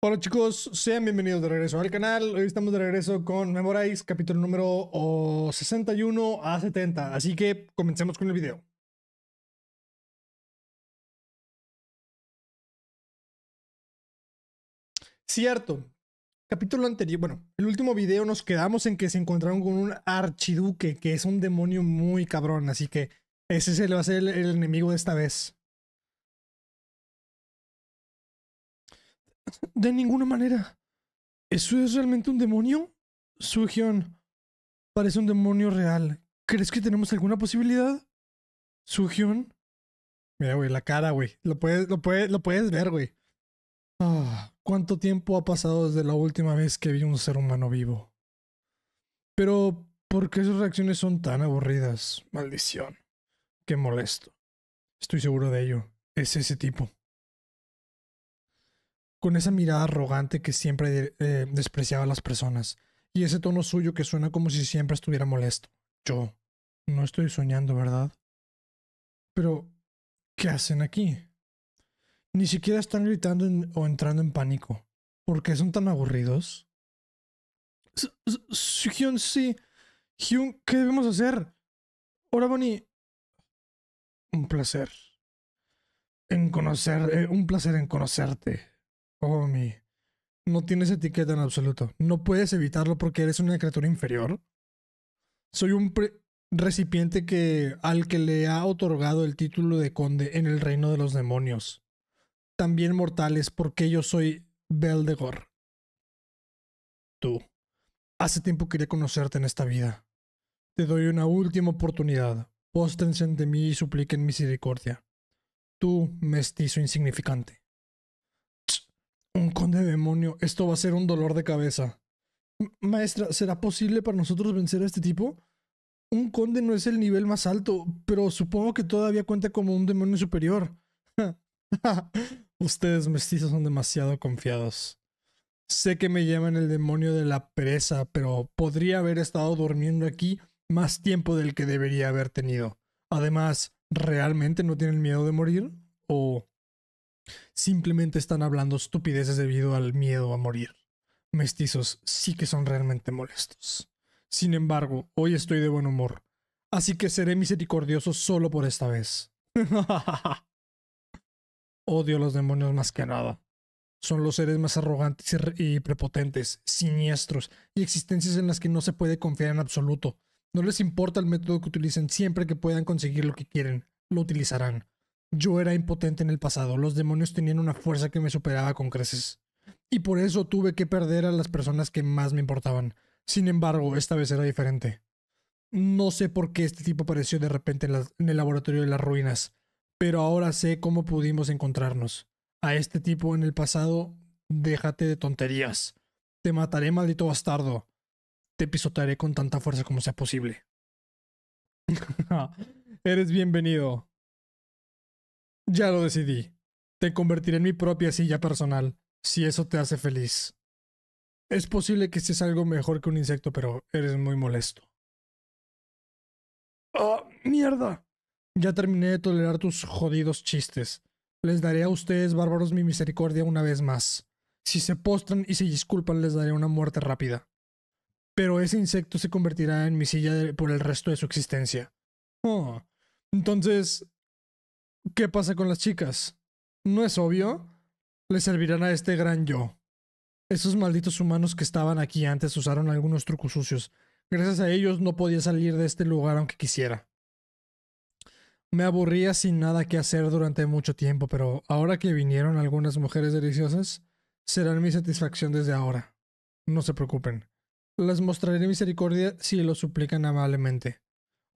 Hola chicos, sean bienvenidos de regreso al canal. Hoy estamos de regreso con Memorize, capítulo número 61 a 70. Así que comencemos con el video. Cierto, capítulo anterior, bueno, el último video nos quedamos en que se encontraron con un archiduque, que es un demonio muy cabrón, así que ese se le va a ser el enemigo de esta vez. De ninguna manera. ¿Eso es realmente un demonio? Sugion, parece un demonio real. ¿Crees que tenemos alguna posibilidad? Sugion. Mira, güey, la cara, güey. Lo puedes, lo puedes, lo puedes ver, güey. Ah, ¿cuánto tiempo ha pasado desde la última vez que vi un ser humano vivo? Pero, ¿por qué sus reacciones son tan aburridas? Maldición. Qué molesto. Estoy seguro de ello. Es ese tipo con esa mirada arrogante que siempre eh, despreciaba a las personas, y ese tono suyo que suena como si siempre estuviera molesto. Yo, no estoy soñando, ¿verdad? Pero, ¿qué hacen aquí? Ni siquiera están gritando o entrando en pánico. ¿Por qué son tan aburridos? Hyun, sí. Hyun, ¿qué debemos hacer? Hola, Bonnie. Un placer. En conocer, eh, un placer en conocerte, Oh, mi. no tienes etiqueta en absoluto. No puedes evitarlo porque eres una criatura inferior. Soy un recipiente que al que le ha otorgado el título de conde en el reino de los demonios. También mortales porque yo soy Beldegor. Tú. Hace tiempo quería conocerte en esta vida. Te doy una última oportunidad. Póstense ante mí y supliquen misericordia. Tú, mestizo insignificante. Un conde demonio. Esto va a ser un dolor de cabeza. Maestra, ¿será posible para nosotros vencer a este tipo? Un conde no es el nivel más alto, pero supongo que todavía cuenta como un demonio superior. Ustedes mestizos son demasiado confiados. Sé que me llaman el demonio de la presa, pero podría haber estado durmiendo aquí más tiempo del que debería haber tenido. Además, ¿realmente no tienen miedo de morir? ¿O Simplemente están hablando estupideces debido al miedo a morir. Mestizos sí que son realmente molestos. Sin embargo, hoy estoy de buen humor, así que seré misericordioso solo por esta vez. Odio a los demonios más que nada. Son los seres más arrogantes y prepotentes, siniestros, y existencias en las que no se puede confiar en absoluto. No les importa el método que utilicen, siempre que puedan conseguir lo que quieren, lo utilizarán yo era impotente en el pasado. Los demonios tenían una fuerza que me superaba con creces. Y por eso tuve que perder a las personas que más me importaban. Sin embargo, esta vez era diferente. No sé por qué este tipo apareció de repente en, el laboratorio de las ruinas, pero ahora sé cómo pudimos encontrarnos. A este tipo en el pasado, déjate de tonterías. Te mataré, maldito bastardo. Te pisotearé con tanta fuerza como sea posible. Eres bienvenido. Ya lo decidí. Te convertiré en mi propia silla personal, si eso te hace feliz. Es posible que estés algo mejor que un insecto, pero eres muy molesto. ¡Ah, mierda! Ya terminé de tolerar tus jodidos chistes. Les daré a ustedes, bárbaros, mi misericordia una vez más. Si se postran y se disculpan, les daré una muerte rápida. Pero ese insecto se convertirá en mi silla por el resto de su existencia. Oh. Entonces, ¿Qué pasa con las chicas? ¿No es obvio? Le servirán a este gran yo. Esos malditos humanos que estaban aquí antes usaron algunos trucos sucios. Gracias a ellos no podía salir de este lugar aunque quisiera. Me aburría sin nada que hacer durante mucho tiempo, pero ahora que vinieron algunas mujeres deliciosas, serán mi satisfacción desde ahora. No se preocupen. Les mostraré misericordia si lo suplican amablemente.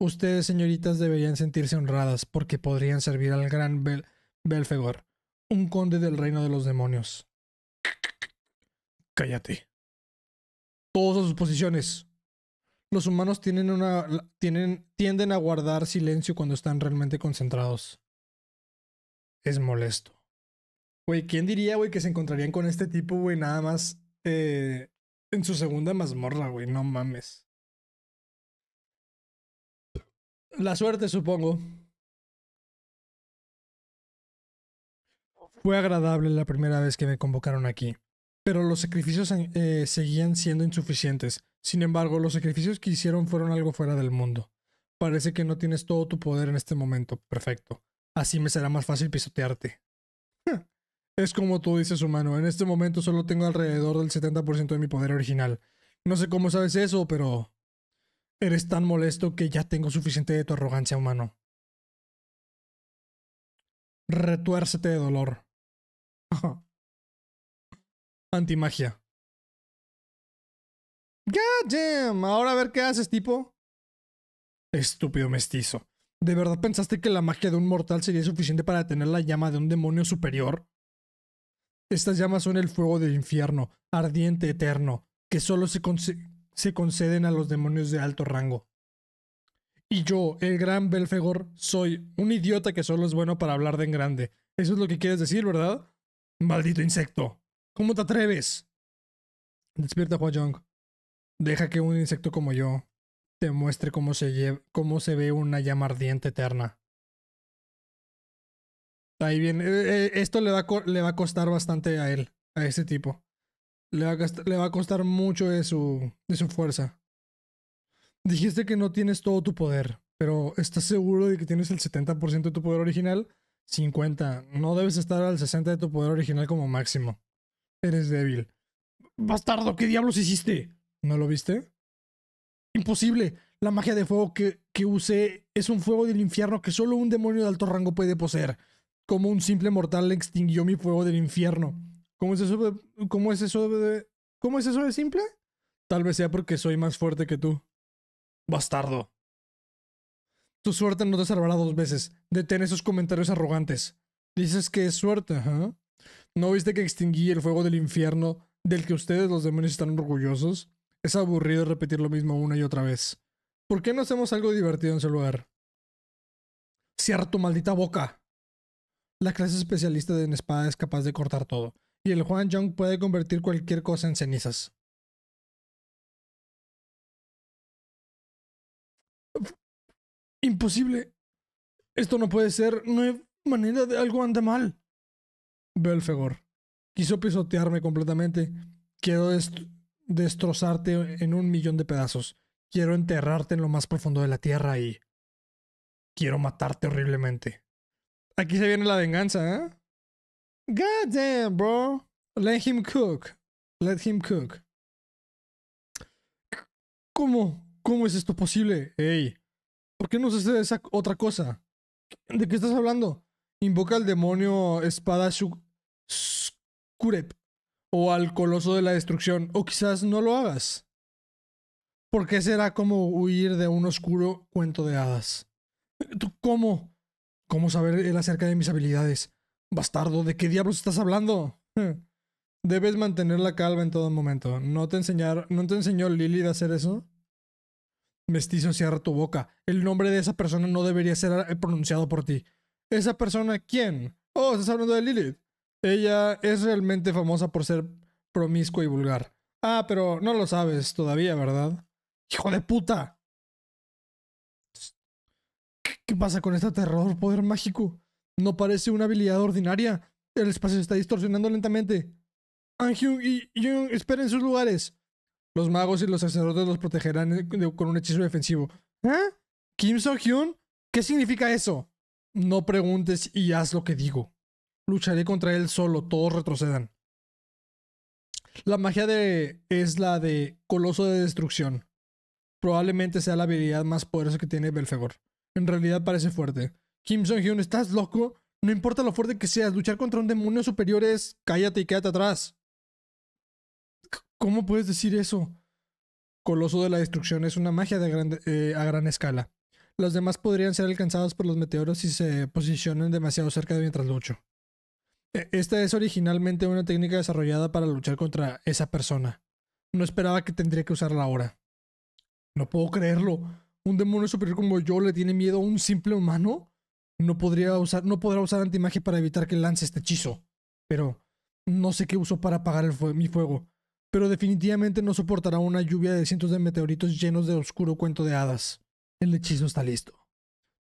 Ustedes, señoritas, deberían sentirse honradas porque podrían servir al gran Bel Belfegor, un conde del reino de los demonios. Cállate. Todos a sus posiciones. Los humanos tienen una, tienen, tienden a guardar silencio cuando están realmente concentrados. Es molesto. Güey, ¿quién diría, güey, que se encontrarían con este tipo, güey, nada más eh, en su segunda mazmorra, güey? No mames. La suerte, supongo. Fue agradable la primera vez que me convocaron aquí, pero los sacrificios eh, seguían siendo insuficientes. Sin embargo, los sacrificios que hicieron fueron algo fuera del mundo. Parece que no tienes todo tu poder en este momento. Perfecto. Así me será más fácil pisotearte. Es como tú dices, humano. En este momento solo tengo alrededor del 70% de mi poder original. No sé cómo sabes eso, pero Eres tan molesto que ya tengo suficiente de tu arrogancia, humano. Retuércete de dolor. Antimagia. God damn. Ahora a ver qué haces, tipo. Estúpido mestizo. ¿De verdad pensaste que la magia de un mortal sería suficiente para detener la llama de un demonio superior? Estas llamas son el fuego del infierno, ardiente eterno, que solo se, se conceden a los demonios de alto rango. Y yo, el gran Belfegor, soy un idiota que solo es bueno para hablar de en grande. Eso es lo que quieres decir, ¿verdad? Maldito insecto. ¿Cómo te atreves? Despierta, Hua Deja que un insecto como yo te muestre cómo se, ve una llama ardiente eterna. Ahí viene eh, eh, Esto le va, le va a costar bastante a él, a ese tipo le va, a costar, mucho de su, fuerza. Dijiste que no tienes todo tu poder, pero ¿estás seguro de que tienes el 70% de tu poder original? 50. No debes estar al 60 de tu poder original como máximo. Eres débil. Bastardo, ¿qué diablos hiciste? ¿No lo viste? Imposible. La magia de fuego que, usé es un fuego del infierno que solo un demonio de alto rango puede poseer. Como un simple mortal le extinguió mi fuego del infierno. ¿Cómo es eso de, cómo es eso simple? Tal vez sea porque soy más fuerte que tú. Bastardo. Tu suerte no te salvará dos veces. Detén esos comentarios arrogantes. Dices que es suerte, ¿eh? ¿No viste que extinguí el fuego del infierno del que ustedes los demonios están orgullosos? Es aburrido repetir lo mismo una y otra vez. ¿Por qué no hacemos algo divertido en su lugar? Cierra tu maldita boca. La clase especialista en espada es capaz de cortar todo y el Juan Jong puede convertir cualquier cosa en cenizas. Imposible. Esto no puede ser. No hay manera de algo anda mal. el Fegor. Quiso pisotearme completamente. Quiero destrozarte en un millón de pedazos. Quiero enterrarte en lo más profundo de la tierra y... Quiero matarte horriblemente. Aquí se viene la venganza, ¿eh? God damn, bro. Let him cook. Let him cook. ¿Cómo? ¿Cómo es esto posible? Ey. ¿Por qué no se esa otra cosa? ¿De qué estás hablando? Invoca al demonio espada Skurep o al coloso de la destrucción, o quizás no lo hagas. Porque será como huir de un oscuro cuento de hadas. cómo? ¿Cómo saber él acerca de mis habilidades? Bastardo, ¿de qué diablos estás hablando? Debes mantener la calma en todo momento. ¿No te, enseñar, ¿No te enseñó Lily de hacer eso? Mestizo, cierra tu boca. El nombre de esa persona no debería ser eh, pronunciado por ti. ¿Esa persona quién? Oh, estás hablando de Lilith. Ella es realmente famosa por ser promiscua y vulgar. Ah, pero no lo sabes todavía, ¿verdad? ¡Hijo de puta! ¿Qué pasa con este terror, poder mágico? No parece una habilidad ordinaria. El espacio se está distorsionando lentamente. Anhyun y Hyun esperen sus lugares. Los magos y los sacerdotes los protegerán eh, con un hechizo defensivo. ¿Eh? ¿Kim So-hyun? ¿Qué significa eso? No preguntes y haz lo que digo. Lucharé contra él solo, todos retrocedan. La magia de es la de Coloso de Destrucción. Probablemente sea la habilidad más poderosa que tiene Belfegor. En realidad parece fuerte. Kim jong hyun ¿estás loco? No importa lo fuerte que seas, luchar contra un demonio superior es cállate y quédate atrás. ¿Cómo puedes decir eso? Coloso de la destrucción es una magia eh, a gran escala. Los demás podrían ser alcanzados por los meteoros si se posicionan demasiado cerca de mientras lucho. E, esta es originalmente una técnica desarrollada para luchar contra esa persona. No esperaba que tendría que usarla ahora. No puedo creerlo. ¿Un demonio superior como yo le tiene miedo a un simple humano? No podría usar, no podrá usar antimagia para evitar que lance este hechizo. Pero no sé qué uso para apagar mi fuego. Pero definitivamente no soportará una lluvia de cientos de meteoritos llenos de oscuro cuento de hadas. El hechizo está listo.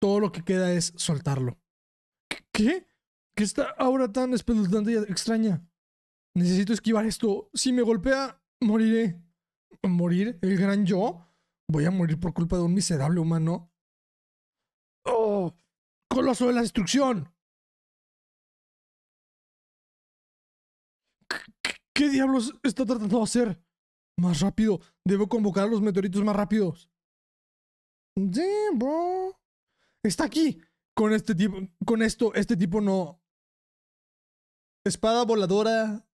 Todo lo que queda es soltarlo. ¿Qué? ¿Qué está ahora tan espeluznante y extraña? Necesito esquivar esto. Si me golpea, moriré. ¿Morir? ¿El gran yo? Voy a morir por culpa de un miserable humano. Coloso de la Destrucción. ¿Qué, diablos está tratando de hacer? Más rápido. Debo convocar a los meteoritos más rápidos. bro. Está aquí. Con este tipo. Con esto, este tipo no. Espada voladora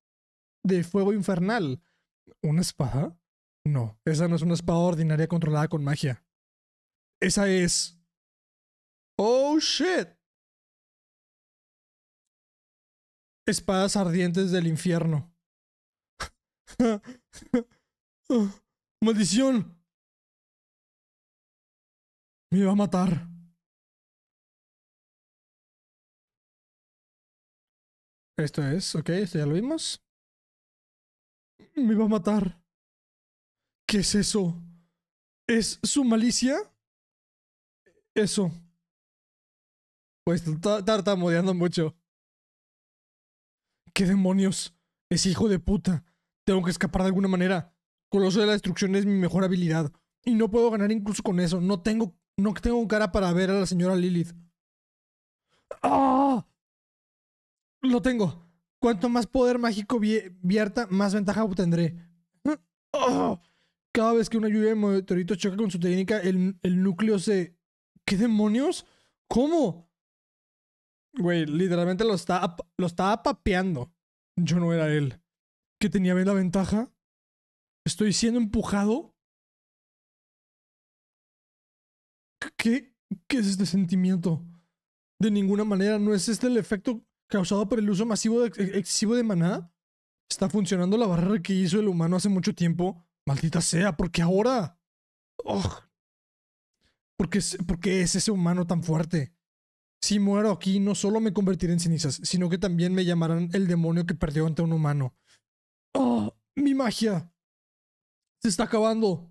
de fuego infernal. ¿Una espada? No, esa no es una espada ordinaria controlada con magia. Esa es shit. Espadas ardientes del infierno. Maldición. Me va a matar. Esto es, ok, esto ya lo vimos. Me va a matar. ¿Qué es eso? ¿Es su malicia? Eso. Pues está tartamudeando mucho. ¿Qué demonios? Es hijo de puta. Tengo que escapar de alguna manera. Coloso de la destrucción es mi mejor habilidad. Y no puedo ganar incluso con eso. No tengo, no tengo cara para ver a la señora Lilith. ¡Ah! Lo tengo. Cuanto más poder mágico vierta, más ventaja obtendré. ¡Ah! Cada vez que una lluvia de meteoritos choca con su técnica, el, el núcleo se... ¿Qué demonios? ¿Cómo? Güey, literalmente lo estaba, lo estaba papeando. Yo no era él. ¿Qué tenía bien la ventaja? ¿Estoy siendo empujado? ¿Qué, ¿Qué es este sentimiento? De ninguna manera, ¿no es este el efecto causado por el uso masivo excesivo de maná? Está funcionando la barrera que hizo el humano hace mucho tiempo. Maldita sea, porque ahora? Oh. ¿Por qué, ¿Por qué es ese humano tan fuerte? si muero aquí, no solo me convertiré en cenizas, sino que también me llamarán el demonio que perdió ante un humano. ¡Oh! ¡Mi magia! Se está acabando.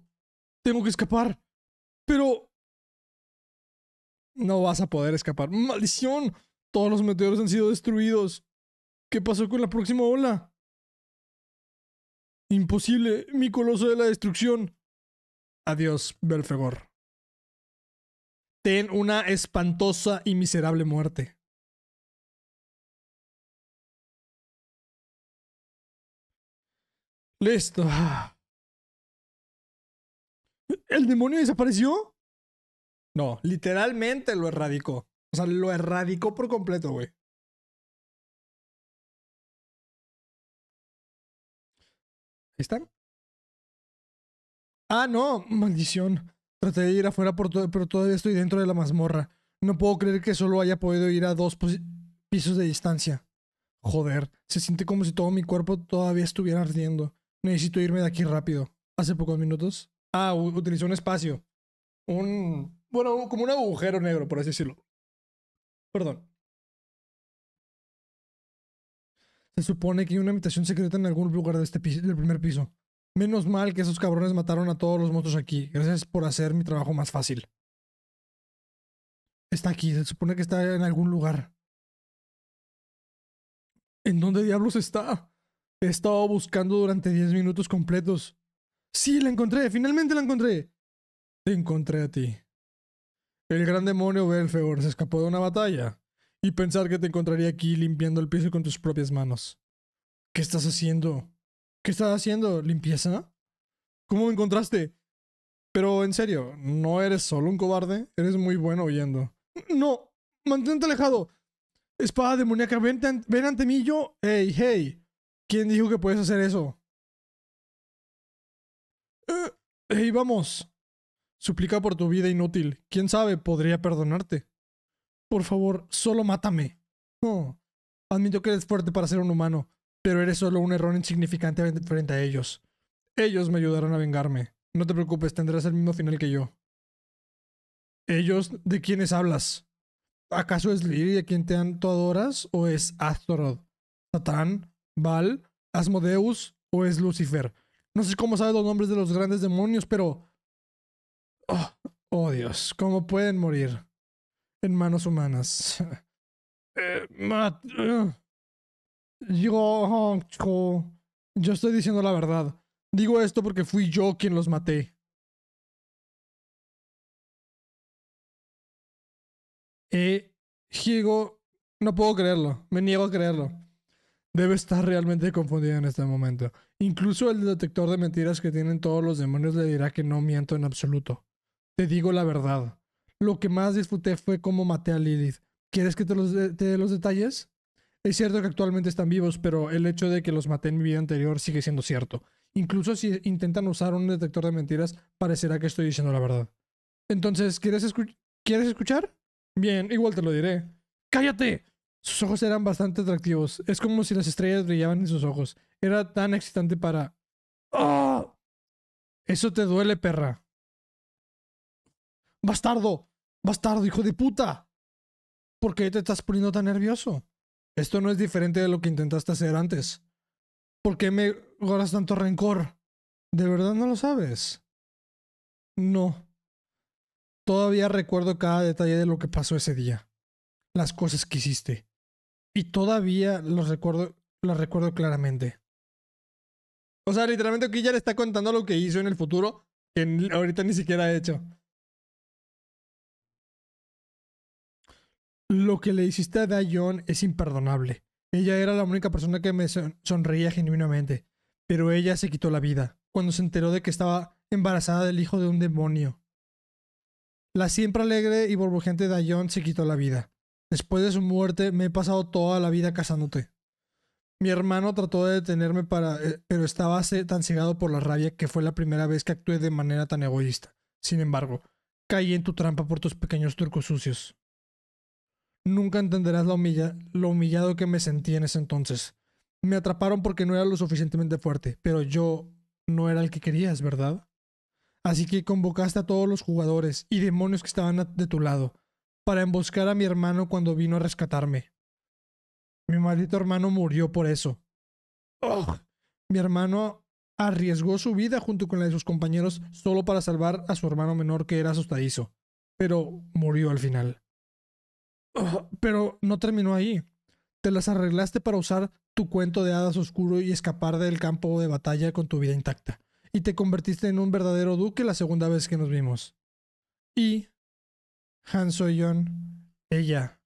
Tengo que escapar. Pero... No vas a poder escapar. ¡Maldición! Todos los meteoros han sido destruidos. ¿Qué pasó con la próxima ola? Imposible. Mi coloso de la destrucción. Adiós, Belfegor ten una espantosa y miserable muerte. Listo. ¿El demonio desapareció? No, literalmente lo erradicó. O sea, lo erradicó por completo, güey. ¿Están? Ah, no, maldición. Traté de ir afuera, por todo, pero todavía estoy dentro de la mazmorra. No puedo creer que solo haya podido ir a dos pisos de distancia. Joder, se siente como si todo mi cuerpo todavía estuviera ardiendo. Necesito irme de aquí rápido. Hace pocos minutos. Ah, utilizó un espacio. Un. Bueno, como un agujero negro, por así decirlo. Perdón. Se supone que hay una habitación secreta en algún lugar de este del primer piso. Menos mal que esos cabrones mataron a todos los monstruos aquí. Gracias por hacer mi trabajo más fácil. Está aquí, se supone que está en algún lugar. ¿En dónde diablos está? He estado buscando durante 10 minutos completos. Sí, la encontré, finalmente la encontré. Te encontré a ti. El gran demonio Belfeor se escapó de una batalla. Y pensar que te encontraría aquí limpiando el piso con tus propias manos. ¿Qué estás haciendo? ¿Qué estás haciendo? ¿Limpieza? ¿Cómo me encontraste? Pero en serio, no eres solo un cobarde, eres muy bueno huyendo. No, mantente alejado. Espada demoníaca, ven, ante mí yo. Hey, hey. ¿Quién dijo que puedes hacer eso? Eh, hey, vamos. Suplica por tu vida inútil. Quién sabe, podría perdonarte. Por favor, solo mátame. Oh, admito que eres fuerte para ser un humano pero eres solo un error insignificante frente a ellos. Ellos me ayudarán a vengarme. No te preocupes, tendrás el mismo final que yo. ¿Ellos de quiénes hablas? ¿Acaso es Liri a quien te adoras o es Astoroth? Satán, ¿Val? Asmodeus o es Lucifer? No sé cómo sabes los nombres de los grandes demonios, pero... Oh, oh Dios, ¿cómo pueden morir? En manos humanas. eh, Matt, eh yo estoy diciendo la verdad. Digo esto porque fui yo quien los maté. Eh, Higo, no puedo creerlo, me niego a creerlo. Debe estar realmente confundida en este momento. Incluso el detector de mentiras que tienen todos los demonios le dirá que no miento en absoluto. Te digo la verdad. Lo que más disfruté fue cómo maté a Lilith. ¿Quieres que te, te dé los detalles? Es cierto que actualmente están vivos, pero el hecho de que los maté en mi vida anterior sigue siendo cierto. Incluso si intentan usar un detector de mentiras, parecerá que estoy diciendo la verdad. Entonces, ¿quieres, ¿quieres escuchar? Bien, igual te lo diré. ¡Cállate! Sus ojos eran bastante atractivos. Es como si las estrellas brillaban en sus ojos. Era tan excitante para... ¡Oh! Eso te duele, perra. Bastardo. Bastardo, hijo de puta. ¿Por qué te estás poniendo tan nervioso? Esto no es diferente de lo que intentaste hacer antes. ¿Por qué me guardas tanto rencor? ¿De verdad no lo sabes? No. Todavía recuerdo cada detalle de lo que pasó ese día. Las cosas que hiciste. Y todavía los recuerdo, las recuerdo claramente. O sea, literalmente aquí ya le está contando lo que hizo en el futuro que ahorita ni siquiera ha hecho. lo que le hiciste a Dayon es imperdonable. Ella era la única persona que me sonreía genuinamente, pero ella se quitó la vida cuando se enteró de que estaba embarazada del hijo de un demonio. La siempre alegre y burbujeante Dayon se quitó la vida. Después de su muerte me he pasado toda la vida casándote. Mi hermano trató de detenerme para, eh, pero estaba tan cegado por la rabia que fue la primera vez que actué de manera tan egoísta. Sin embargo, caí en tu trampa por tus pequeños trucos sucios. Nunca entenderás lo humillado que me sentí en ese entonces. Me atraparon porque no era lo suficientemente fuerte, pero yo no era el que querías, ¿verdad? Así que convocaste a todos los jugadores y demonios que estaban de tu lado para emboscar a mi hermano cuando vino a rescatarme. Mi maldito hermano murió por eso. Mi hermano arriesgó su vida junto con la de sus compañeros solo para salvar a su hermano menor que era asustadizo, pero murió al final. Pero no terminó ahí. Te las arreglaste para usar tu cuento de hadas oscuro y escapar del campo de batalla con tu vida intacta. Y te convertiste en un verdadero duque la segunda vez que nos vimos. Y Han Soyon, ella.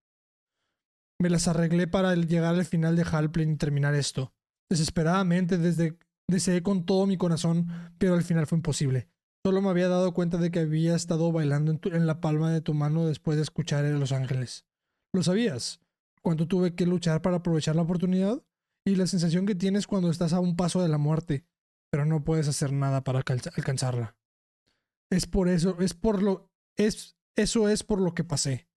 Me las arreglé para llegar al final de Halplin y terminar esto. Desesperadamente desde deseé con todo mi corazón, pero al final fue imposible. Solo me había dado cuenta de que había estado bailando en, en la palma de tu mano después de escuchar a Los Ángeles lo sabías. cuando tuve que luchar para aprovechar la oportunidad y la sensación que tienes cuando estás a un paso de la muerte, pero no puedes hacer nada para alcanzarla. Es por eso, es por lo es eso es por lo que pasé.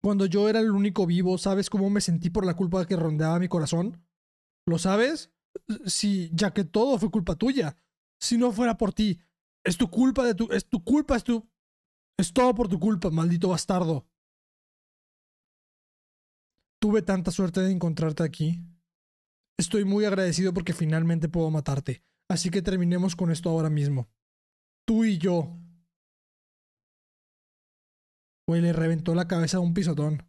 Cuando yo era el único vivo, ¿sabes cómo me sentí por la culpa que rondeaba mi corazón? ¿Lo sabes? Sí, ya que todo fue culpa tuya. Si no fuera por ti, es tu culpa de tu es tu culpa, es tu es todo por tu culpa, maldito bastardo. Tuve tanta suerte de encontrarte aquí. Estoy muy agradecido porque finalmente puedo matarte. Así que terminemos con esto ahora mismo. Tú y yo. Güey, le reventó la cabeza de un pisotón.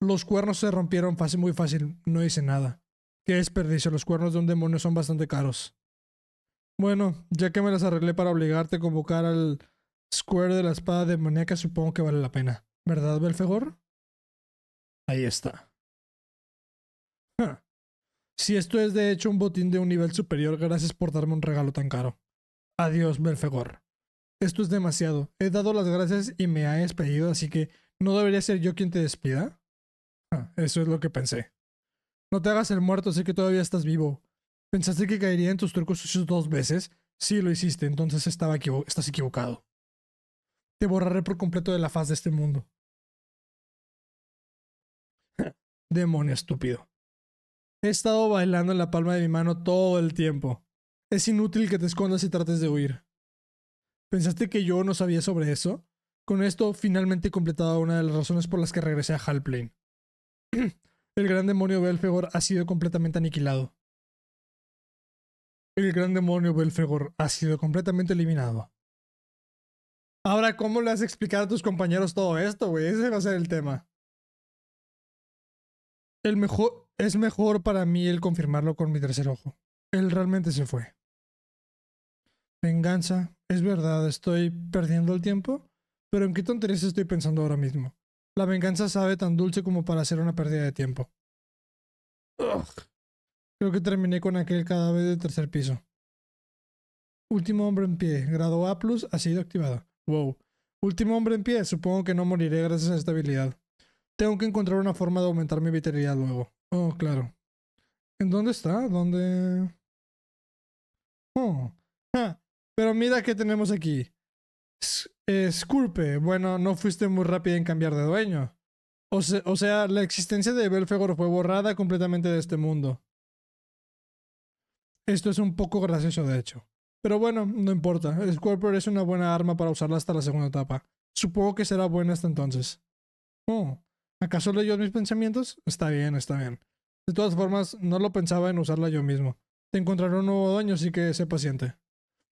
Los cuernos se rompieron fácil, muy fácil. No dice nada. Qué desperdicio. Los cuernos de un demonio son bastante caros. Bueno, ya que me las arreglé para obligarte a convocar al Square de la espada demoníaca, supongo que vale la pena. ¿Verdad, Belfegor? Ahí está. Si esto es de hecho un botín de un nivel superior, gracias por darme un regalo tan caro. Adiós, Belfegor. Esto es demasiado. He dado las gracias y me ha despedido, así que ¿no debería ser yo quien te despida? eso es lo que pensé. No te hagas el muerto, sé que todavía estás vivo. ¿Pensaste que caería en tus trucos sucios dos veces? Sí, lo hiciste, entonces estaba estás equivocado. Te borraré por completo de la faz de este mundo. demonio estúpido. He estado bailando en la palma de mi mano todo el tiempo. Es inútil que te escondas y trates de huir. ¿Pensaste que yo no sabía sobre eso? Con esto finalmente he completado una de las razones por las que regresé a Halplane. el gran demonio Belfegor ha sido completamente aniquilado. El gran demonio Belfegor ha sido completamente eliminado. Ahora, ¿cómo le has explicado a tus compañeros todo esto, güey? Ese va a ser el tema el mejor, es mejor para mí el confirmarlo con mi tercer ojo. Él realmente se fue. Venganza, es verdad, estoy perdiendo el tiempo, pero en qué tonterías estoy pensando ahora mismo. La venganza sabe tan dulce como para ser una pérdida de tiempo. Creo que terminé con aquel cadáver del tercer piso. Último hombre en pie, grado A+, ha sido activado. Wow. Último hombre en pie, supongo que no moriré gracias a esta habilidad. Tengo que encontrar una forma de aumentar mi vitalidad luego. Oh, claro. ¿En dónde está? ¿Dónde? Oh. Ah, pero mira qué tenemos aquí. Esculpe. Bueno, no fuiste muy rápida en cambiar de dueño. O, sea, la existencia de Belfegor fue borrada completamente de este mundo. Esto es un poco gracioso, de hecho. Pero bueno, no importa. Scorpion es una buena arma para usarla hasta la segunda etapa. Supongo que será buena hasta entonces. Oh, ¿Acaso leyó mis pensamientos? Está bien, está bien. De todas formas, no lo pensaba en usarla yo mismo. Te encontraré un nuevo dueño, así que sé paciente.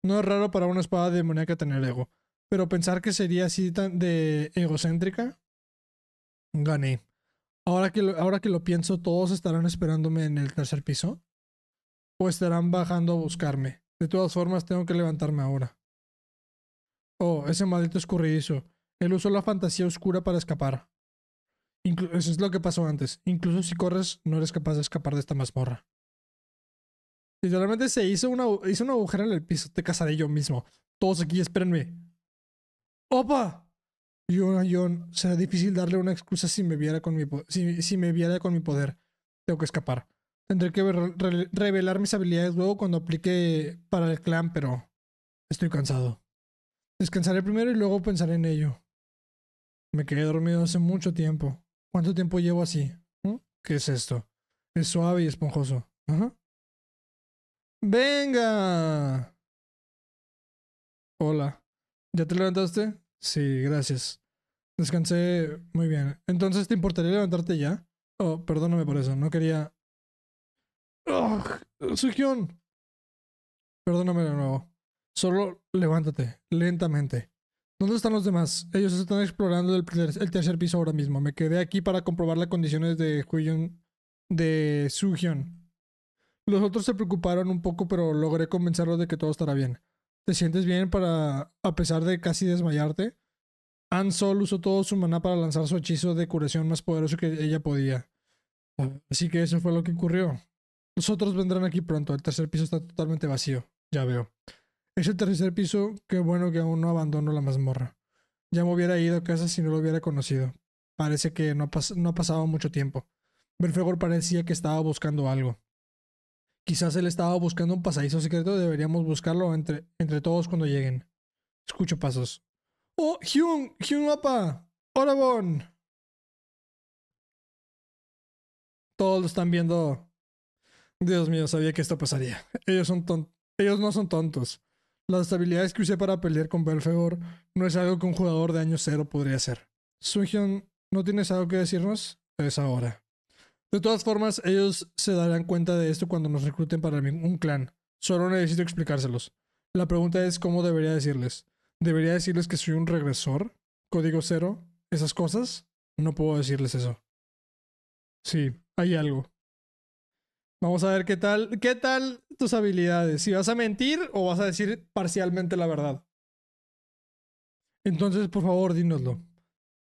No es raro para una espada demoníaca tener ego, pero pensar que sería así tan de egocéntrica. Gané. Ahora que, ahora que lo pienso, todos estarán esperándome en el tercer piso. O estarán bajando a buscarme. De todas formas, tengo que levantarme ahora. Oh, ese maldito escurridizo. Él usó la fantasía oscura para escapar. Eso es lo que pasó antes. Incluso si corres, no eres capaz de escapar de esta mazmorra. Literalmente se hizo una, hizo agujera en el piso. Te casaré yo mismo. Todos aquí, espérenme. ¡Opa! John a será difícil darle una excusa si me viera con mi, si, si me viera con mi poder. Tengo que escapar. Tendré que revelar mis habilidades luego cuando aplique para el clan, pero estoy cansado. Descansaré primero y luego pensaré en ello. Me quedé dormido hace mucho tiempo. ¿Cuánto tiempo llevo así? ¿Qué es esto? Es suave y esponjoso. Ajá. ¡Venga! Hola. ¿Ya te levantaste? Sí, gracias. Descansé muy bien. Entonces, ¿te importaría levantarte ya? Oh, perdóname por eso. No quería... ¡Oh! ¡Sugión! Perdóname de nuevo. Solo levántate, lentamente. ¿Dónde están los demás? Ellos están explorando el, tercer piso ahora mismo. Me quedé aquí para comprobar las condiciones de de Suhyun. Los otros se preocuparon un poco, pero logré convencerlos de que todo estará bien. ¿Te sientes bien para, a pesar de casi desmayarte? Ansol Sol usó todo su maná para lanzar su hechizo de curación más poderoso que ella podía. Así que eso fue lo que ocurrió. Los otros vendrán aquí pronto. El tercer piso está totalmente vacío. Ya veo. Es el tercer piso, qué bueno que aún no abandono la mazmorra. Ya me hubiera ido a casa si no lo hubiera conocido. Parece que no, ha pasado mucho tiempo. Belfegor parecía que estaba buscando algo. Quizás él estaba buscando un pasadizo secreto. Deberíamos buscarlo entre, todos cuando lleguen. Escucho pasos. ¡Oh, Hyun! ¡Hyun Mapa! ¡Orabon! Todos lo están viendo. Dios mío, sabía que esto pasaría. Ellos, son Ellos no son tontos. Las habilidades que usé para pelear con Belfegor no es algo que un jugador de año cero podría hacer. Hyun, ¿no tienes algo que decirnos? Es ahora. De todas formas, ellos se darán cuenta de esto cuando nos recluten para un clan. Solo necesito explicárselos. La pregunta es cómo debería decirles. ¿Debería decirles que soy un regresor? ¿Código cero? ¿Esas cosas? No puedo decirles eso. Sí, hay algo. Vamos a ver qué tal, qué tal tus habilidades. Si vas a mentir o vas a decir parcialmente la verdad. Entonces, por favor, dínoslo.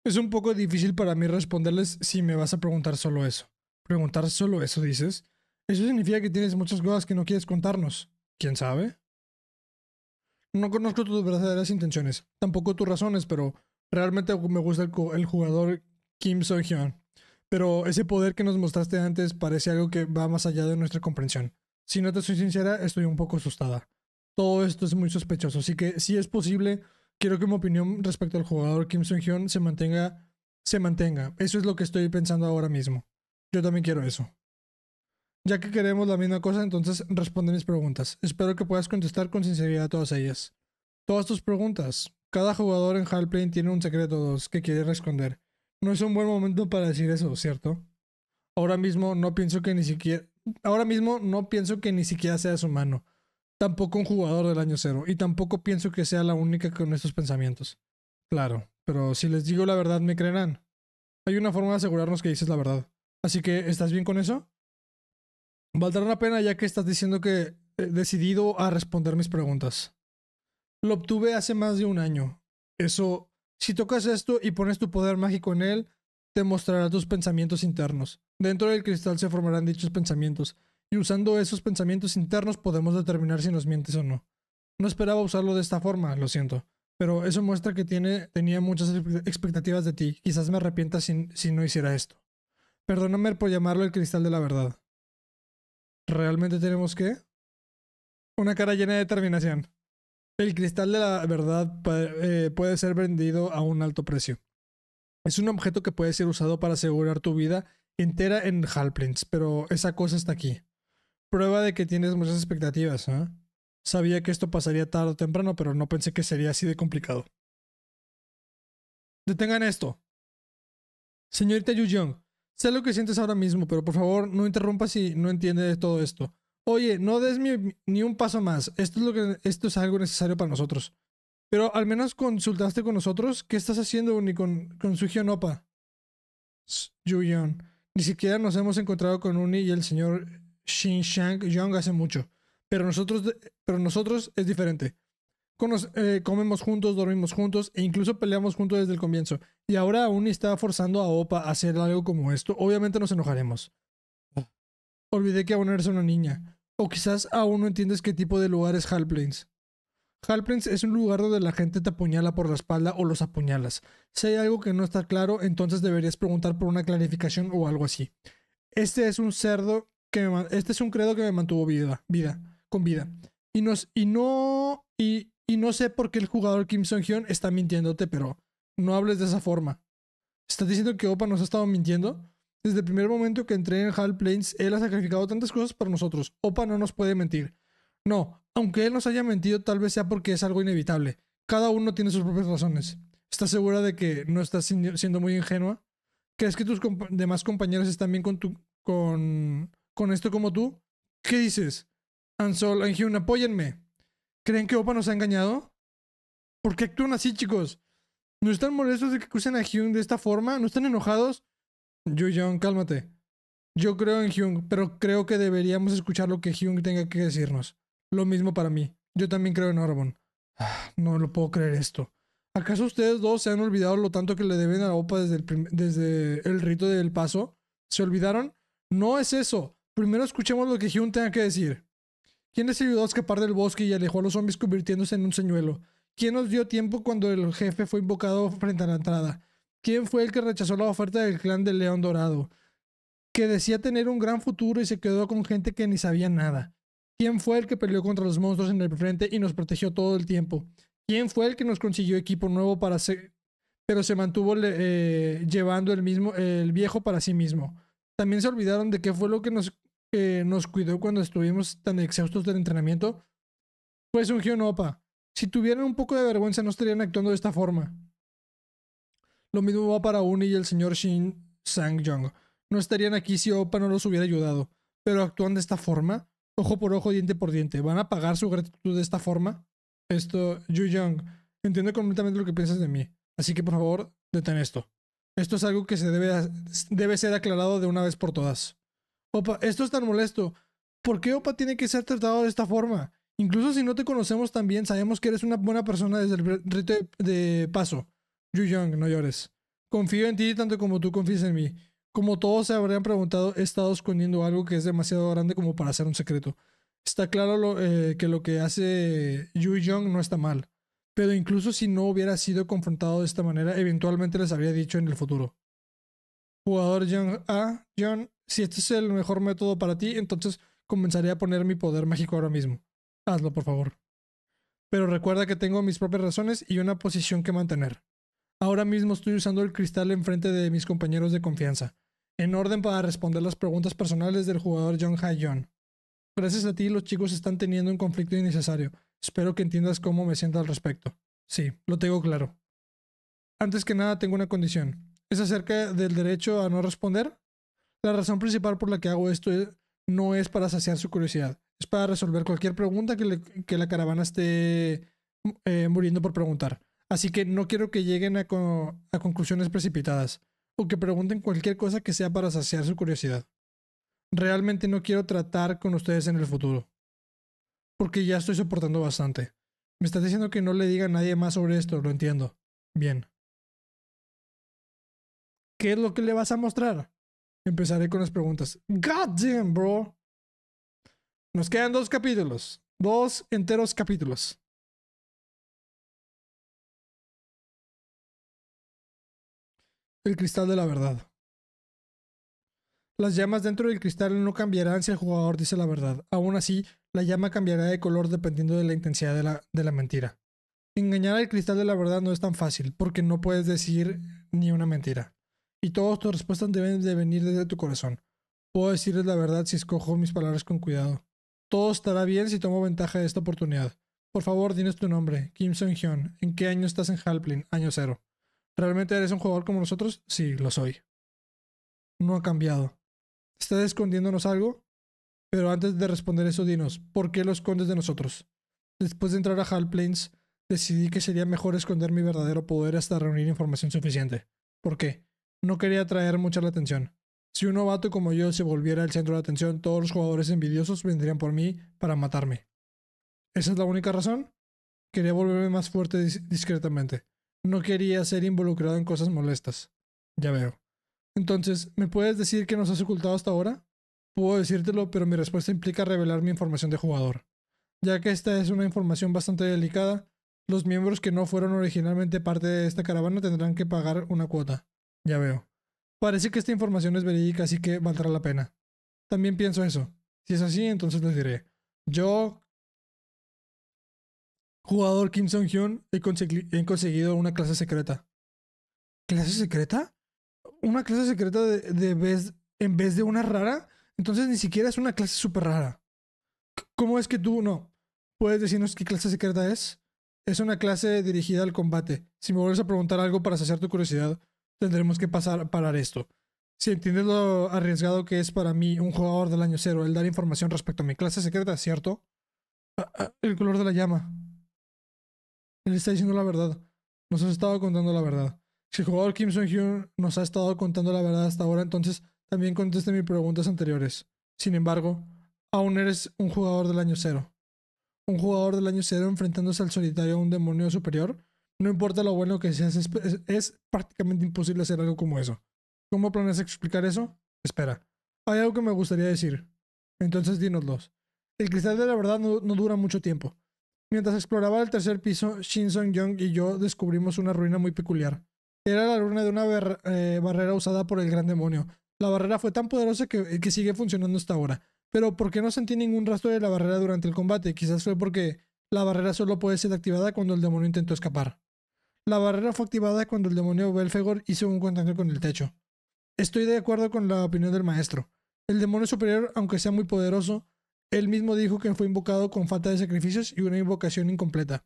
Es un poco difícil para mí responderles si me vas a preguntar solo eso. Preguntar solo eso, dices. Eso significa que tienes muchas cosas que no quieres contarnos. ¿Quién sabe? No conozco tus verdaderas intenciones, tampoco tus razones, pero realmente me gusta el, el jugador Kim So-hyun. Pero ese poder que nos mostraste antes parece algo que va más allá de nuestra comprensión. Si no te soy sincera, estoy un poco asustada. Todo esto es muy sospechoso, así que si es posible, quiero que mi opinión respecto al jugador Kim Sung-hyun se mantenga, se mantenga. Eso es lo que estoy pensando ahora mismo. Yo también quiero eso. Ya que queremos la misma cosa, entonces responde mis preguntas. Espero que puedas contestar con sinceridad a todas ellas. Todas tus preguntas. Cada jugador en Halplane tiene un secreto dos que quiere responder. No es un buen momento para decir eso, ¿cierto? Ahora mismo no pienso que ni siquiera. Ahora mismo no pienso que ni siquiera sea su mano. Tampoco un jugador del año cero. Y tampoco pienso que sea la única con estos pensamientos. Claro, pero si les digo la verdad, me creerán. Hay una forma de asegurarnos que dices la verdad. Así que, ¿estás bien con eso? Valdrá la pena ya que estás diciendo que he eh, decidido a responder mis preguntas. Lo obtuve hace más de un año. Eso si tocas esto y pones tu poder mágico en él, te mostrará tus pensamientos internos. Dentro del cristal se formarán dichos pensamientos, y usando esos pensamientos internos podemos determinar si nos mientes o no. No esperaba usarlo de esta forma, lo siento, pero eso muestra que tiene, tenía muchas expectativas de ti. Quizás me arrepienta si, si no hiciera esto. Perdóname por llamarlo el cristal de la verdad. ¿Realmente tenemos que? Una cara llena de determinación. El cristal de la verdad eh, puede ser vendido a un alto precio. Es un objeto que puede ser usado para asegurar tu vida entera en Halplins, pero esa cosa está aquí. Prueba de que tienes muchas expectativas, ¿eh? Sabía que esto pasaría tarde o temprano, pero no pensé que sería así de complicado. Detengan esto. Señorita Yu Young, sé lo que sientes ahora mismo, pero por favor no interrumpas si no entiendes todo esto oye, no des ni un paso más, esto es, lo que, esto es algo necesario para nosotros. Pero al menos consultaste con nosotros, ¿qué estás haciendo, Uni, con, con su Opa? Sujion. Ni siquiera nos hemos encontrado con Uni y el señor Shin Shang Young hace mucho. Pero nosotros, pero nosotros es diferente. Eh, comemos juntos, dormimos juntos e incluso peleamos juntos desde el comienzo. Y ahora Uni está forzando a Opa a hacer algo como esto. Obviamente nos enojaremos. Ah. Olvidé que aún eres una niña. O quizás aún no entiendes qué tipo de lugar es Halplanes. Halplanes es un lugar donde la gente te apuñala por la espalda o los apuñalas. Si hay algo que no está claro, entonces deberías preguntar por una clarificación o algo así. Este es un cerdo que me, este es un credo que me mantuvo vida, vida, con vida. Y nos, y no y, y no sé por qué el jugador Kim Song Hyun está mintiéndote, pero no hables de esa forma. ¿Estás diciendo que Opa nos ha estado mintiendo? Desde el primer momento que entré en Hal Plains, él ha sacrificado tantas cosas para nosotros. Opa no nos puede mentir. No, aunque él nos haya mentido, tal vez sea porque es algo inevitable. Cada uno tiene sus propias razones. ¿Estás segura de que no estás siendo muy ingenua? ¿Crees que tus demás compañeros están bien con, tu, con, con esto como tú? ¿Qué dices? Ansol, Anjun, apóyenme. ¿Creen que Opa nos ha engañado? ¿Por qué actúan así, chicos? ¿No están molestos de que crucen a Hyun de esta forma? ¿No están enojados? Yu cálmate. Yo creo en Hyung, pero creo que deberíamos escuchar lo que Hyung tenga que decirnos. Lo mismo para mí. Yo también creo en Orbon. Ah, no lo puedo creer esto. ¿Acaso ustedes dos se han olvidado lo tanto que le deben a la OPA desde el, desde el rito del paso? ¿Se olvidaron? No es eso. Primero escuchemos lo que Hyun tenga que decir. ¿Quién les ayudó a escapar del bosque y alejó a los zombies convirtiéndose en un señuelo? ¿Quién nos dio tiempo cuando el jefe fue invocado frente a la entrada? ¿Quién fue el que rechazó la oferta del clan del León Dorado? Que decía tener un gran futuro y se quedó con gente que ni sabía nada. ¿Quién fue el que peleó contra los monstruos en el frente y nos protegió todo el tiempo? ¿Quién fue el que nos consiguió equipo nuevo para ser, pero se mantuvo eh, llevando el mismo, el viejo para sí mismo? También se olvidaron de qué fue lo que nos, nos cuidó cuando estuvimos tan exhaustos del entrenamiento. Pues un Gionopa. Si tuvieran un poco de vergüenza no estarían actuando de esta forma. Lo mismo va para Uni y el señor Shin Sang-jung. No estarían aquí si Opa no los hubiera ayudado. Pero actúan de esta forma, ojo por ojo, diente por diente. ¿Van a pagar su gratitud de esta forma? Esto, Yu Young, entiendo completamente lo que piensas de mí. Así que por favor, detén esto. Esto es algo que se debe, debe ser aclarado de una vez por todas. Opa, esto es tan molesto. ¿Por qué Opa tiene que ser tratado de esta forma? Incluso si no te conocemos tan bien, sabemos que eres una buena persona desde el rito de paso. Yu Young, no llores. Confío en ti tanto como tú confías en mí. Como todos se habrían preguntado, he estado escondiendo algo que es demasiado grande como para hacer un secreto. Está claro eh, que lo que hace Yu jung no está mal, pero incluso si no hubiera sido confrontado de esta manera, eventualmente les habría dicho en el futuro. Jugador Young A, John, si este es el mejor método para ti, entonces comenzaré a poner mi poder mágico ahora mismo. Hazlo, por favor. Pero recuerda que tengo mis propias razones y una posición que mantener. Ahora mismo estoy usando el cristal enfrente de mis compañeros de confianza, en orden para responder las preguntas personales del jugador John Hyun. Gracias a ti los chicos están teniendo un conflicto innecesario. Espero que entiendas cómo me siento al respecto. Sí, lo tengo claro. Antes que nada tengo una condición. Es acerca del derecho a no responder. La razón principal por la que hago esto no es para saciar su curiosidad. Es para resolver cualquier pregunta que, la caravana esté eh, muriendo por preguntar. Así que no quiero que lleguen a, a conclusiones precipitadas o que pregunten cualquier cosa que sea para saciar su curiosidad. Realmente no quiero tratar con ustedes en el futuro. Porque ya estoy soportando bastante. Me estás diciendo que no le diga a nadie más sobre esto, lo entiendo. Bien. ¿Qué es lo que le vas a mostrar? Empezaré con las preguntas. God bro. Nos quedan dos capítulos. Dos enteros capítulos. El cristal de la verdad. Las llamas dentro del cristal no cambiarán si el jugador dice la verdad. Aún así, la llama cambiará de color dependiendo de la intensidad de la, de la mentira. Engañar al cristal de la verdad no es tan fácil, porque no puedes decir ni una mentira. Y todas tus respuestas deben de venir desde tu corazón. Puedo decirles la verdad si escojo mis palabras con cuidado. Todo estará bien si tomo ventaja de esta oportunidad. Por favor, dinos tu nombre, Kim Sung Hyun. ¿En qué año estás en Halplin? Año cero. ¿Realmente eres un jugador como nosotros? Sí, lo soy. No ha cambiado. ¿Estás escondiéndonos algo? Pero antes de responder eso, dinos, ¿por qué lo escondes de nosotros? Después de entrar a Hal Plains, decidí que sería mejor esconder mi verdadero poder hasta reunir información suficiente. ¿Por qué? No quería atraer mucha la atención. Si un novato como yo se volviera el centro de atención, todos los jugadores envidiosos vendrían por mí para matarme. ¿Esa es la única razón? Quería volverme más fuerte discretamente no quería ser involucrado en cosas molestas. Ya veo. Entonces, ¿me puedes decir que nos has ocultado hasta ahora? Puedo decírtelo, pero mi respuesta implica revelar mi información de jugador. Ya que esta es una información bastante delicada, los miembros que no fueron originalmente parte de esta caravana tendrán que pagar una cuota. Ya veo. Parece que esta información es verídica, así que valdrá la pena. También pienso eso. Si es así, entonces les diré. Yo, jugador Kim Song-hyun he, conseguido una clase secreta. ¿Clase secreta? ¿Una clase secreta de, vez, en vez de una rara? Entonces ni siquiera es una clase súper rara. ¿Cómo es que tú no? ¿Puedes decirnos qué clase secreta es? Es una clase dirigida al combate. Si me vuelves a preguntar algo para saciar tu curiosidad, tendremos que pasar parar esto. Si entiendes lo arriesgado que es para mí un jugador del año cero el dar información respecto a mi clase secreta, ¿cierto? Ah, ah, el color de la llama. Él está diciendo la verdad. Nos has estado contando la verdad. Si el jugador Kim Sung-hyun nos ha estado contando la verdad hasta ahora, entonces también conteste mis preguntas anteriores. Sin embargo, aún eres un jugador del año cero. Un jugador del año cero enfrentándose al solitario a un demonio superior. No importa lo bueno que seas, es, prácticamente imposible hacer algo como eso. ¿Cómo planeas explicar eso? Espera. Hay algo que me gustaría decir. Entonces dínoslo. El cristal de la verdad no dura mucho tiempo. Mientras exploraba el tercer piso, Shin Song Young y yo descubrimos una ruina muy peculiar. Era la ruina de una eh, barrera usada por el gran demonio. La barrera fue tan poderosa que, que sigue funcionando hasta ahora. Pero ¿por qué no sentí ningún rastro de la barrera durante el combate? Quizás fue porque la barrera solo puede ser activada cuando el demonio intentó escapar. La barrera fue activada cuando el demonio Belfegor hizo un contacto con el techo. Estoy de acuerdo con la opinión del maestro. El demonio superior, aunque sea muy poderoso, él mismo dijo que fue invocado con falta de sacrificios y una invocación incompleta.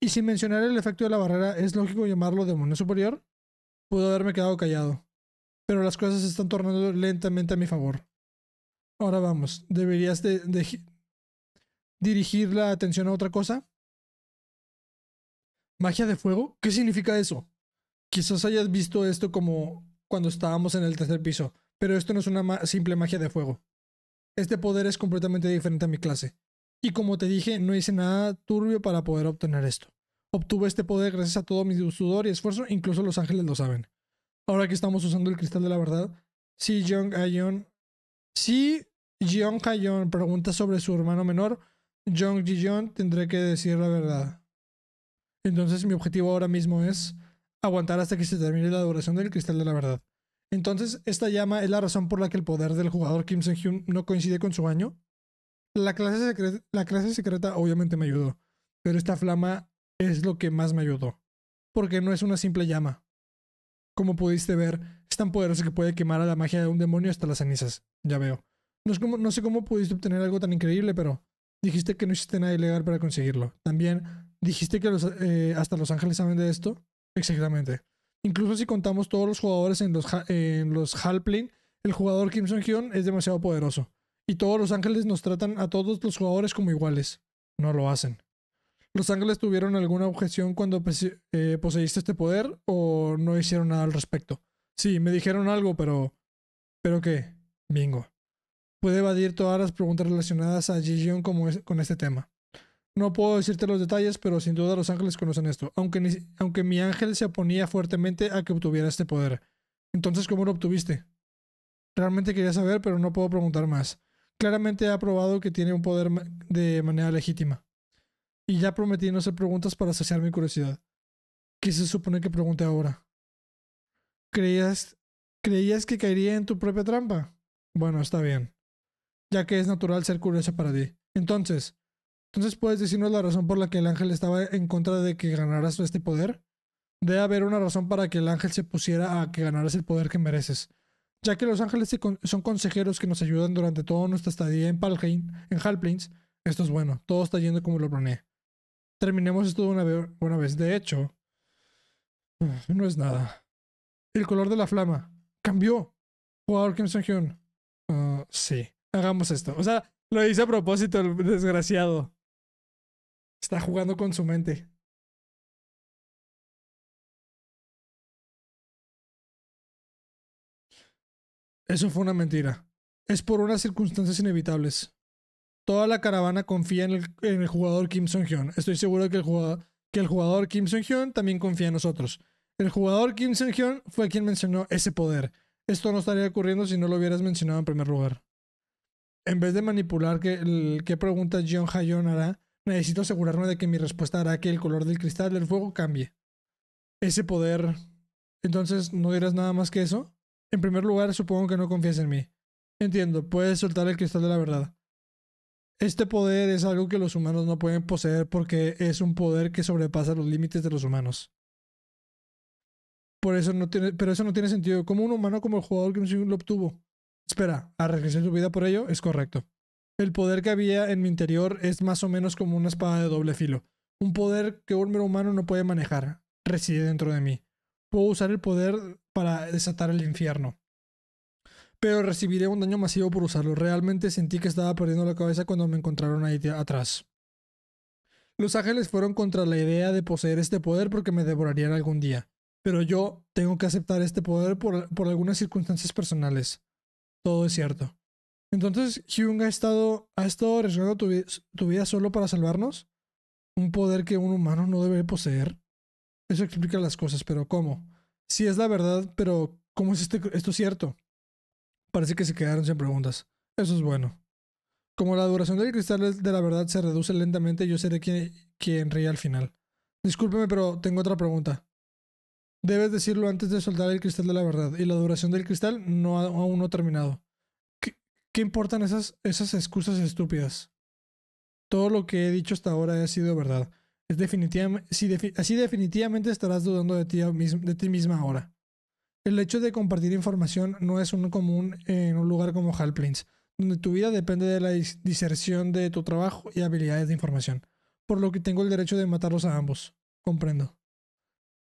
Y sin mencionar el efecto de la barrera, es lógico llamarlo demonio superior. Pudo haberme quedado callado. Pero las cosas se están tornando lentamente a mi favor. Ahora vamos, ¿deberías de, dirigir la atención a otra cosa? ¿Magia de fuego? ¿Qué significa eso? Quizás hayas visto esto como cuando estábamos en el tercer piso, pero esto no es una simple magia de fuego. Este poder es completamente diferente a mi clase. Y como te dije, no hice nada turbio para poder obtener esto. Obtuve este poder gracias a todo mi sudor y esfuerzo, incluso los ángeles lo saben. Ahora que estamos usando el cristal de la verdad, si Jung si Hayon pregunta sobre su hermano menor, Jung ji tendré que decir la verdad. Entonces mi objetivo ahora mismo es aguantar hasta que se termine la duración del cristal de la verdad. Entonces, esta llama es la razón por la que el poder del jugador Kim Seung-hyun no coincide con su año. La clase, secreta, obviamente me ayudó, pero esta flama es lo que más me ayudó, porque no es una simple llama. Como pudiste ver, es tan poderosa que puede quemar a la magia de un demonio hasta las cenizas, ya veo. No, sé cómo pudiste obtener algo tan increíble, pero dijiste que no hiciste nada ilegal para conseguirlo. También dijiste que eh, hasta los ángeles saben de esto. Exactamente. Incluso si contamos todos los jugadores en los, en los el jugador Kim Song Hyun es demasiado poderoso. Y todos los ángeles nos tratan a todos los jugadores como iguales. No lo hacen. ¿Los ángeles tuvieron alguna objeción cuando pues, eh, poseíste este poder o no hicieron nada al respecto? Sí, me dijeron algo, pero... ¿Pero qué? Bingo. Puede evadir todas las preguntas relacionadas a Jijion como con este tema. No puedo decirte los detalles, pero sin duda los ángeles conocen esto, aunque, aunque mi ángel se oponía fuertemente a que obtuviera este poder. Entonces, ¿cómo lo obtuviste? Realmente quería saber, pero no puedo preguntar más. Claramente ha probado que tiene un poder de manera legítima. Y ya prometí no hacer preguntas para saciar mi curiosidad. ¿Qué se supone que pregunte ahora? ¿Creías, ¿Creías que caería en tu propia trampa? Bueno, está bien. Ya que es natural ser curioso para ti. Entonces, entonces, ¿puedes decirnos la razón por la que el ángel estaba en contra de que ganaras este poder? Debe haber una razón para que el ángel se pusiera a que ganaras el poder que mereces. Ya que los ángeles son consejeros que nos ayudan durante toda nuestra estadía en Palheim, en Halplains, esto es bueno, todo está yendo como lo planeé. Terminemos esto de una, vez. De hecho, no es nada. El color de la flama cambió. Jugador Kim Sung-hyun. Ah, sí, hagamos esto. O sea, lo hice a propósito, el desgraciado. Está jugando con su mente. Eso fue una mentira. Es por unas circunstancias inevitables. Toda la caravana confía en el, jugador Kim Sung hyun Estoy seguro de que el jugador, que el jugador Kim Sung hyun también confía en nosotros. El jugador Kim Sung-hyun fue quien mencionó ese poder. Esto no estaría ocurriendo si no lo hubieras mencionado en primer lugar. En vez de manipular que, qué pregunta John Hayon hará, Necesito asegurarme de que mi respuesta hará que el color del cristal del fuego cambie. Ese poder. Entonces, ¿no dirás nada más que eso? En primer lugar, supongo que no confías en mí. Entiendo, puedes soltar el cristal de la verdad. Este poder es algo que los humanos no pueden poseer porque es un poder que sobrepasa los límites de los humanos. Por eso no tiene, pero eso no tiene sentido. ¿Cómo un humano como el jugador que lo obtuvo? Espera, ¿a regresar su vida por ello? Es correcto el poder que había en mi interior es más o menos como una espada de doble filo. Un poder que un mero humano no puede manejar. Reside dentro de mí. Puedo usar el poder para desatar el infierno. Pero recibiré un daño masivo por usarlo. Realmente sentí que estaba perdiendo la cabeza cuando me encontraron ahí atrás. Los ángeles fueron contra la idea de poseer este poder porque me devorarían algún día. Pero yo tengo que aceptar este poder por algunas circunstancias personales. Todo es cierto. Entonces, Hyung ha estado, ha estado arriesgando tu, vida solo para salvarnos. Un poder que un humano no debe poseer. Eso explica las cosas, pero ¿cómo? Si es la verdad, pero ¿cómo es este, esto cierto? Parece que se quedaron sin preguntas. Eso es bueno. Como la duración del cristal de la verdad se reduce lentamente, yo seré quien, quien ríe al final. Discúlpeme, pero tengo otra pregunta. Debes decirlo antes de soltar el cristal de la verdad, y la duración del cristal no ha, aún no ha terminado. ¿Qué importan esas, esas excusas estúpidas? Todo lo que he dicho hasta ahora ha sido verdad. Es así definitivamente estarás dudando de ti, de ti misma ahora. El hecho de compartir información no es un común en un lugar como Halplins, donde tu vida depende de la diserción de tu trabajo y habilidades de información, por lo que tengo el derecho de matarlos a ambos. Comprendo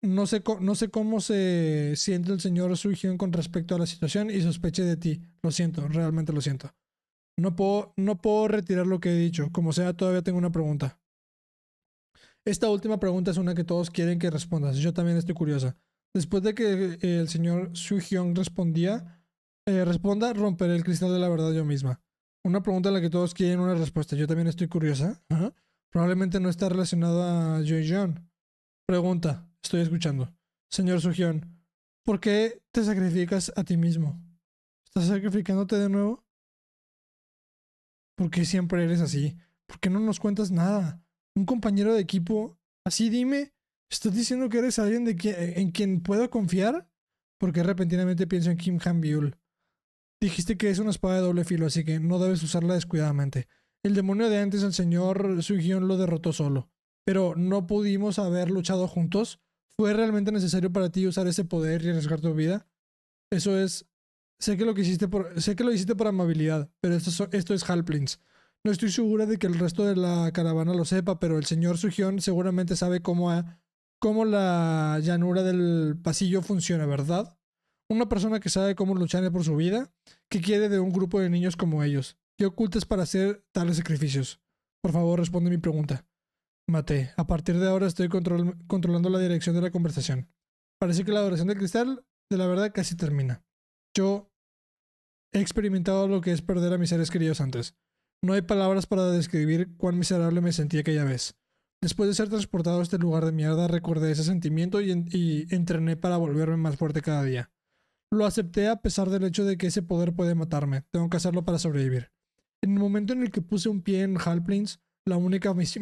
no sé, cómo se siente el señor Hyun con respecto a la situación y sospeche de ti. Lo siento, realmente lo siento. No puedo, no puedo retirar lo que he dicho. Como sea, todavía tengo una pregunta. Esta última pregunta es una que todos quieren que respondas. Yo también estoy curiosa. Después de que eh, el señor Suhyun respondía, eh, responda, romperé el cristal de la verdad yo misma. Una pregunta a la que todos quieren una respuesta. Yo también estoy curiosa. Probablemente no está relacionada a Joy John. Pregunta estoy escuchando. Señor Sugión, ¿por qué te sacrificas a ti mismo? ¿Estás sacrificándote de nuevo? ¿Por qué siempre eres así? ¿Por qué no nos cuentas nada? Un compañero de equipo, así dime, ¿estás diciendo que eres alguien en quien puedo confiar? Porque repentinamente pienso en Kim Han Byul. Dijiste que es una espada de doble filo, así que no debes usarla descuidadamente. El demonio de antes, el señor Sugión, lo derrotó solo. Pero no pudimos haber luchado juntos ¿Fue realmente necesario para ti usar ese poder y arriesgar tu vida? Eso es. Sé que lo hiciste por, sé que lo hiciste por amabilidad, pero esto, es Halplins. No estoy segura de que el resto de la caravana lo sepa, pero el señor Sugión seguramente sabe cómo, cómo la llanura del pasillo funciona, ¿verdad? Una persona que sabe cómo luchar por su vida, que quiere de un grupo de niños como ellos. ¿Qué ocultas para hacer tales sacrificios? Por favor, responde mi pregunta. Mate, a partir de ahora estoy controlando la dirección de la conversación. Parece que la adoración del cristal, de la verdad, casi termina. Yo he experimentado lo que es perder a mis seres queridos antes. No hay palabras para describir cuán miserable me sentí aquella vez. Después de ser transportado a este lugar de mierda, recordé ese sentimiento y, y entrené para volverme más fuerte cada día. Lo acepté a pesar del hecho de que ese poder puede matarme. Tengo que hacerlo para sobrevivir. En el momento en el que puse un pie en Halplins, mi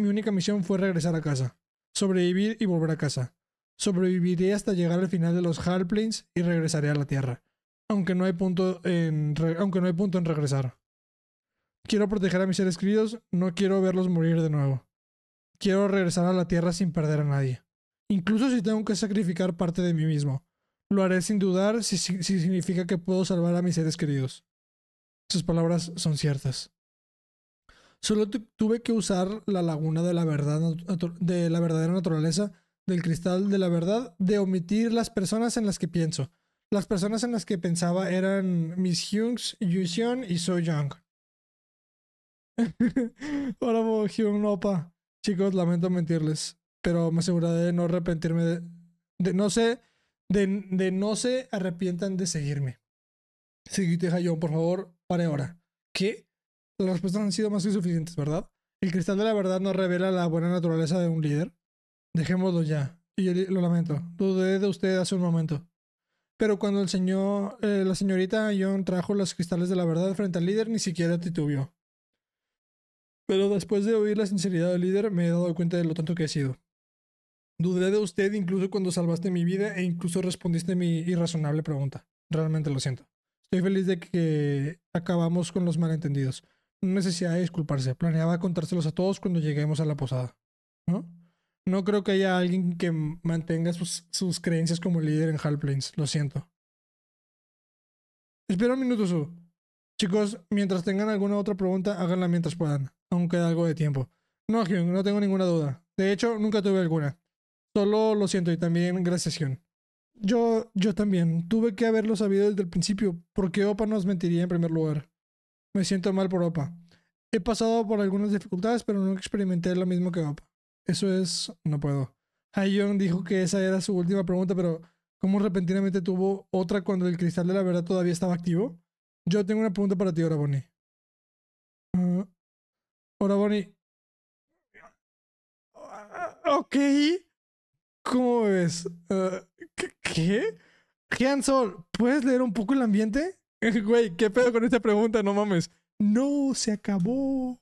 única misión fue regresar a casa, sobrevivir y volver a casa. Sobreviviré hasta llegar al final de los Harplings y regresaré a la Tierra, aunque no hay punto en, aunque no hay punto en regresar. Quiero proteger a mis seres queridos, no quiero verlos morir de nuevo. Quiero regresar a la Tierra sin perder a nadie. Incluso si tengo que sacrificar parte de mí mismo. Lo haré sin dudar si significa que puedo salvar a mis seres queridos. Sus palabras son ciertas. Solo tuve que usar la laguna de la verdad de la verdadera naturaleza, del cristal de la verdad, de omitir las personas en las que pienso. Las personas en las que pensaba eran Miss Hughes, Yu y So Young. Ahora Hyun Opa. Chicos, lamento mentirles, pero me aseguraré de no arrepentirme de, de no sé de, no se arrepientan de seguirme. Seguite Jayón, por favor, pare ahora. ¿Qué? las respuestas han sido más que suficientes, ¿verdad? El cristal de la verdad no revela la buena naturaleza de un líder. Dejémoslo ya. Y lo lamento. Dudé de usted hace un momento. Pero cuando el señor, eh, la señorita John trajo los cristales de la verdad frente al líder, ni siquiera titubió. Pero después de oír la sinceridad del líder, me he dado cuenta de lo tanto que he sido. Dudé de usted incluso cuando salvaste mi vida e incluso respondiste mi irrazonable pregunta. Realmente lo siento. Estoy feliz de que acabamos con los malentendidos necesidad de disculparse. Planeaba contárselos a todos cuando lleguemos a la posada. ¿No? No creo que haya alguien que mantenga sus, creencias como líder en Hal Lo siento. Espera un minuto, Su. Chicos, mientras tengan alguna otra pregunta, háganla mientras puedan. Aunque queda algo de tiempo. No, Hyun, no tengo ninguna duda. De hecho, nunca tuve alguna. Solo lo siento y también gracias, Hyun. Yo, yo también. Tuve que haberlo sabido desde el principio, porque Opa nos mentiría en primer lugar. Me siento mal por OPA. He pasado por algunas dificultades, pero no experimenté lo mismo que OPA. Eso es, no puedo. Hayon dijo que esa era su última pregunta, pero ¿cómo repentinamente tuvo otra cuando el cristal de la verdad todavía estaba activo? Yo tengo una pregunta para ti, ahora Bonnie. Ah, ah, ok. ¿Cómo ves? Ah, ¿Qué? ¿Qué? Sol, ¿puedes leer un poco el ambiente? Güey, ¿qué pedo con esta pregunta? No mames. No, se acabó.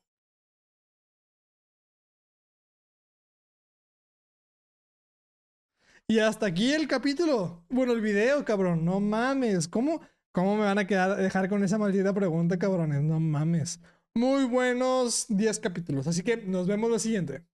Y hasta aquí el capítulo. Bueno, el video, cabrón. No mames. ¿Cómo, cómo me van a quedar, dejar con esa maldita pregunta, cabrones? No mames. Muy buenos 10 capítulos. Así que nos vemos lo siguiente.